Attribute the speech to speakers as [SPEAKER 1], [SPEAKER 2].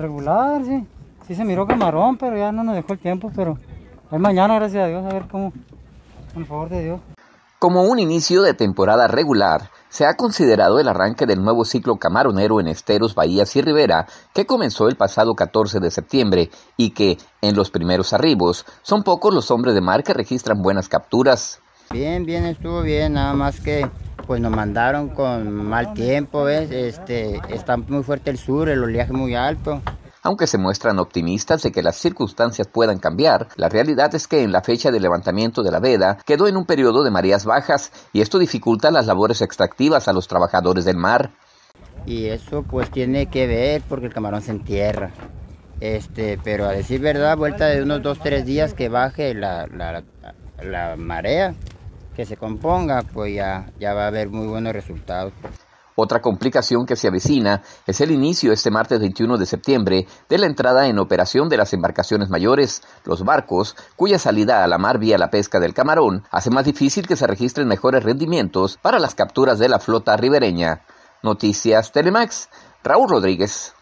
[SPEAKER 1] Regular, sí. Sí se miró camarón, pero ya no nos dejó el tiempo, pero es mañana, gracias a Dios, a ver cómo, por favor de Dios.
[SPEAKER 2] Como un inicio de temporada regular, se ha considerado el arranque del nuevo ciclo camaronero en Esteros, Bahías y Rivera, que comenzó el pasado 14 de septiembre y que, en los primeros arribos, son pocos los hombres de mar que registran buenas capturas.
[SPEAKER 1] Bien, bien, estuvo bien, nada más que pues nos mandaron con mal tiempo, ¿ves? Este, está muy fuerte el sur, el oleaje muy alto
[SPEAKER 2] aunque se muestran optimistas de que las circunstancias puedan cambiar, la realidad es que en la fecha de levantamiento de la veda quedó en un periodo de mareas bajas y esto dificulta las labores extractivas a los trabajadores del mar.
[SPEAKER 1] Y eso pues tiene que ver porque el camarón se entierra. Este, pero a decir verdad, vuelta de unos dos, tres días que baje la, la,
[SPEAKER 2] la marea, que se componga, pues ya, ya va a haber muy buenos resultados. Otra complicación que se avecina es el inicio este martes 21 de septiembre de la entrada en operación de las embarcaciones mayores, los barcos, cuya salida a la mar vía la pesca del camarón hace más difícil que se registren mejores rendimientos para las capturas de la flota ribereña. Noticias Telemax, Raúl Rodríguez.